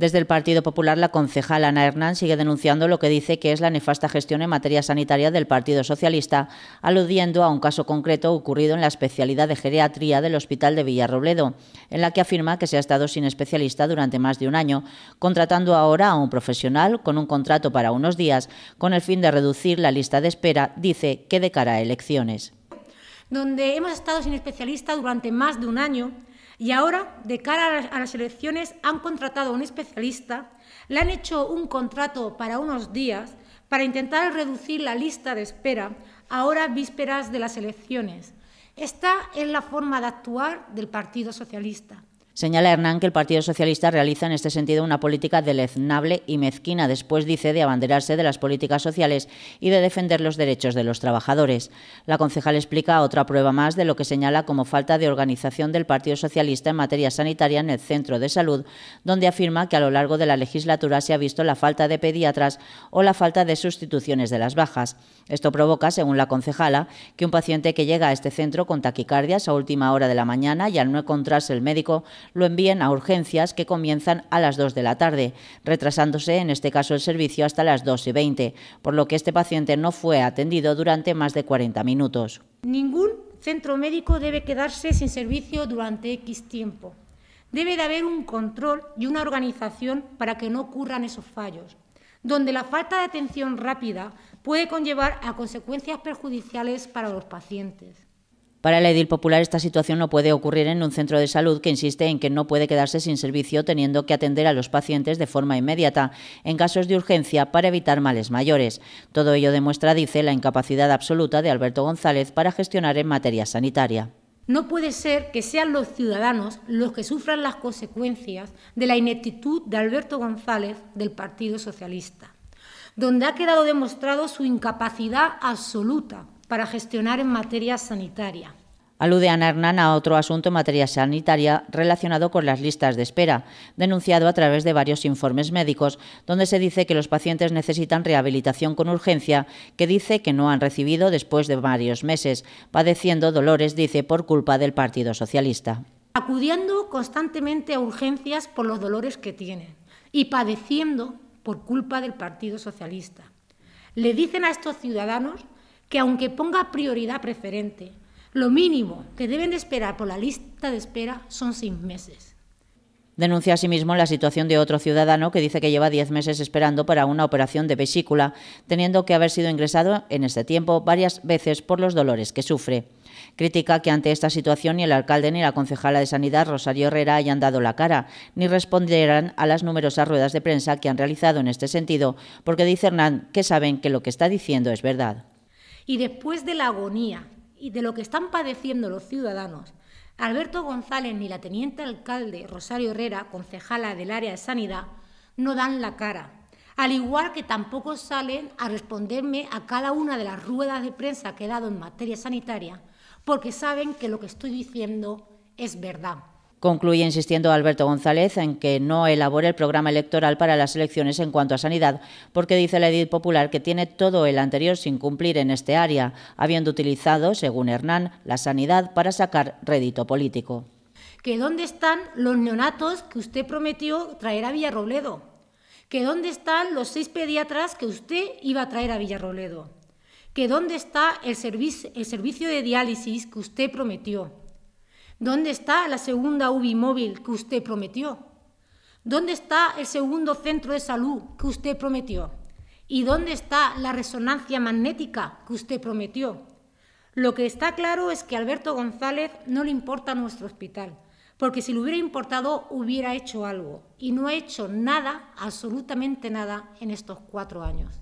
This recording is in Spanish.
Desde el Partido Popular, la concejal Ana Hernán sigue denunciando lo que dice que es la nefasta gestión en materia sanitaria del Partido Socialista, aludiendo a un caso concreto ocurrido en la especialidad de geriatría del Hospital de Villarrobledo, en la que afirma que se ha estado sin especialista durante más de un año, contratando ahora a un profesional con un contrato para unos días, con el fin de reducir la lista de espera, dice que de cara a elecciones. Donde hemos estado sin especialista durante más de un año, y ahora, de cara a las elecciones, han contratado a un especialista, le han hecho un contrato para unos días para intentar reducir la lista de espera, ahora vísperas de las elecciones. Esta es la forma de actuar del Partido Socialista. Señala Hernán que el Partido Socialista realiza en este sentido una política deleznable y mezquina, después dice, de abanderarse de las políticas sociales y de defender los derechos de los trabajadores. La concejala explica otra prueba más de lo que señala como falta de organización del Partido Socialista en materia sanitaria en el centro de salud, donde afirma que a lo largo de la legislatura se ha visto la falta de pediatras o la falta de sustituciones de las bajas. Esto provoca, según la concejala, que un paciente que llega a este centro con taquicardias a última hora de la mañana y al no encontrarse el médico, lo envíen a urgencias que comienzan a las 2 de la tarde, retrasándose en este caso el servicio hasta las 2 y 20, por lo que este paciente no fue atendido durante más de 40 minutos. Ningún centro médico debe quedarse sin servicio durante X tiempo. Debe de haber un control y una organización para que no ocurran esos fallos, donde la falta de atención rápida puede conllevar a consecuencias perjudiciales para los pacientes. Para la edil popular esta situación no puede ocurrir en un centro de salud que insiste en que no puede quedarse sin servicio teniendo que atender a los pacientes de forma inmediata en casos de urgencia para evitar males mayores. Todo ello demuestra, dice, la incapacidad absoluta de Alberto González para gestionar en materia sanitaria. No puede ser que sean los ciudadanos los que sufran las consecuencias de la ineptitud de Alberto González del Partido Socialista, donde ha quedado demostrado su incapacidad absoluta para gestionar en materia sanitaria. Alude Ana Hernán a otro asunto en materia sanitaria relacionado con las listas de espera, denunciado a través de varios informes médicos, donde se dice que los pacientes necesitan rehabilitación con urgencia, que dice que no han recibido después de varios meses, padeciendo dolores, dice, por culpa del Partido Socialista. Acudiendo constantemente a urgencias por los dolores que tienen y padeciendo por culpa del Partido Socialista. Le dicen a estos ciudadanos que aunque ponga prioridad preferente, lo mínimo que deben esperar por la lista de espera son seis meses. Denuncia asimismo la situación de otro ciudadano que dice que lleva diez meses esperando para una operación de vesícula, teniendo que haber sido ingresado en este tiempo varias veces por los dolores que sufre. Critica que ante esta situación ni el alcalde ni la concejala de Sanidad, Rosario Herrera, hayan dado la cara, ni responderán a las numerosas ruedas de prensa que han realizado en este sentido, porque dice Hernán que saben que lo que está diciendo es verdad. Y después de la agonía y de lo que están padeciendo los ciudadanos, Alberto González ni la teniente alcalde Rosario Herrera, concejala del área de sanidad, no dan la cara. Al igual que tampoco salen a responderme a cada una de las ruedas de prensa que he dado en materia sanitaria, porque saben que lo que estoy diciendo es verdad. Concluye insistiendo Alberto González en que no elabore el programa electoral para las elecciones en cuanto a sanidad, porque dice la edil popular que tiene todo el anterior sin cumplir en este área, habiendo utilizado, según Hernán, la sanidad para sacar rédito político. ¿Que dónde están los neonatos que usted prometió traer a Villarrobledo? ¿Que dónde están los seis pediatras que usted iba a traer a Villarrobledo? ¿Que dónde está el servicio de diálisis que usted prometió? ¿Dónde está la segunda UBI móvil que usted prometió? ¿Dónde está el segundo centro de salud que usted prometió? ¿Y dónde está la resonancia magnética que usted prometió? Lo que está claro es que a Alberto González no le importa nuestro hospital, porque si le hubiera importado hubiera hecho algo, y no ha hecho nada, absolutamente nada, en estos cuatro años.